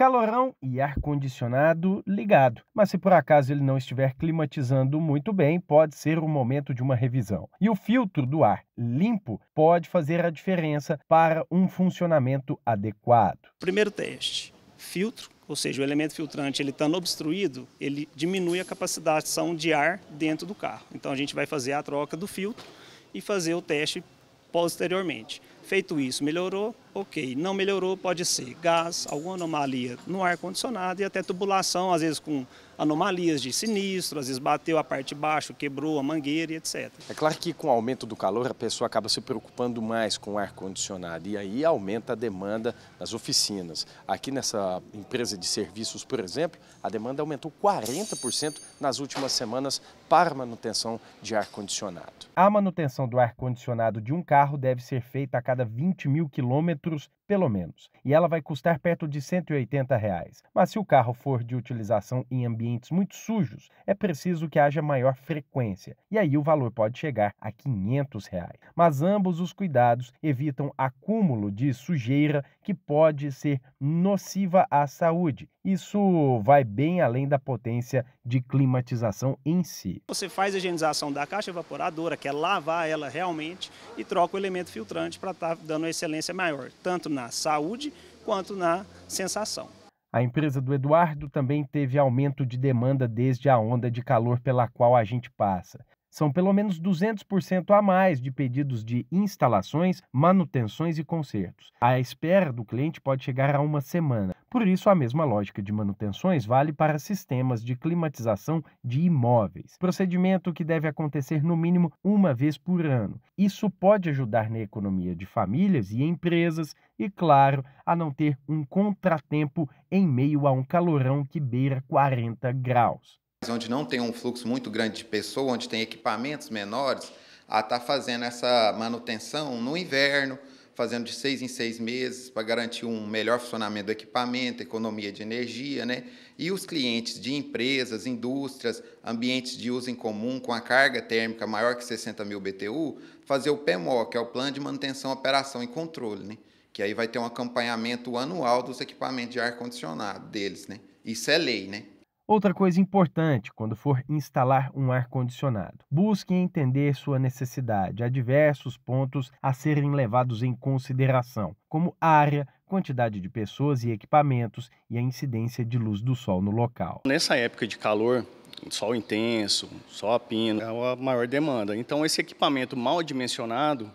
calorão e ar-condicionado ligado. Mas se por acaso ele não estiver climatizando muito bem, pode ser o momento de uma revisão. E o filtro do ar limpo pode fazer a diferença para um funcionamento adequado. Primeiro teste: filtro. Ou seja, o elemento filtrante, ele estando obstruído, ele diminui a capacitação de ar dentro do carro. Então a gente vai fazer a troca do filtro e fazer o teste posteriormente. Feito isso, melhorou? Ok. Não melhorou, pode ser gás, alguma anomalia no ar-condicionado e até tubulação, às vezes com anomalias de sinistro, às vezes bateu a parte de baixo, quebrou a mangueira e etc. É claro que com o aumento do calor a pessoa acaba se preocupando mais com o ar-condicionado e aí aumenta a demanda nas oficinas. Aqui nessa empresa de serviços, por exemplo, a demanda aumentou 40% nas últimas semanas para manutenção de ar-condicionado. A manutenção do ar-condicionado de um carro deve ser feita a cada cada 20 mil quilômetros, pelo menos, e ela vai custar perto de 180 reais. Mas se o carro for de utilização em ambientes muito sujos, é preciso que haja maior frequência, e aí o valor pode chegar a 500 reais. Mas ambos os cuidados evitam acúmulo de sujeira que pode ser nociva à saúde isso vai bem além da potência de climatização em si. Você faz a higienização da caixa evaporadora, que é lavar ela realmente, e troca o elemento filtrante para estar tá dando uma excelência maior, tanto na saúde quanto na sensação. A empresa do Eduardo também teve aumento de demanda desde a onda de calor pela qual a gente passa. São pelo menos 200% a mais de pedidos de instalações, manutenções e consertos. A espera do cliente pode chegar a uma semana. Por isso, a mesma lógica de manutenções vale para sistemas de climatização de imóveis, procedimento que deve acontecer no mínimo uma vez por ano. Isso pode ajudar na economia de famílias e empresas e, claro, a não ter um contratempo em meio a um calorão que beira 40 graus. Onde não tem um fluxo muito grande de pessoa, onde tem equipamentos menores, a estar tá fazendo essa manutenção no inverno, fazendo de seis em seis meses para garantir um melhor funcionamento do equipamento, economia de energia, né? E os clientes de empresas, indústrias, ambientes de uso em comum com a carga térmica maior que 60 mil BTU, fazer o PMO, que é o Plano de Manutenção, Operação e Controle, né? Que aí vai ter um acompanhamento anual dos equipamentos de ar-condicionado deles, né? Isso é lei, né? Outra coisa importante quando for instalar um ar-condicionado: busque entender sua necessidade. Há diversos pontos a serem levados em consideração, como área, quantidade de pessoas e equipamentos e a incidência de luz do sol no local. Nessa época de calor, sol intenso, sol a pino, é a maior demanda. Então, esse equipamento mal dimensionado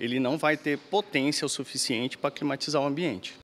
ele não vai ter potência o suficiente para climatizar o ambiente.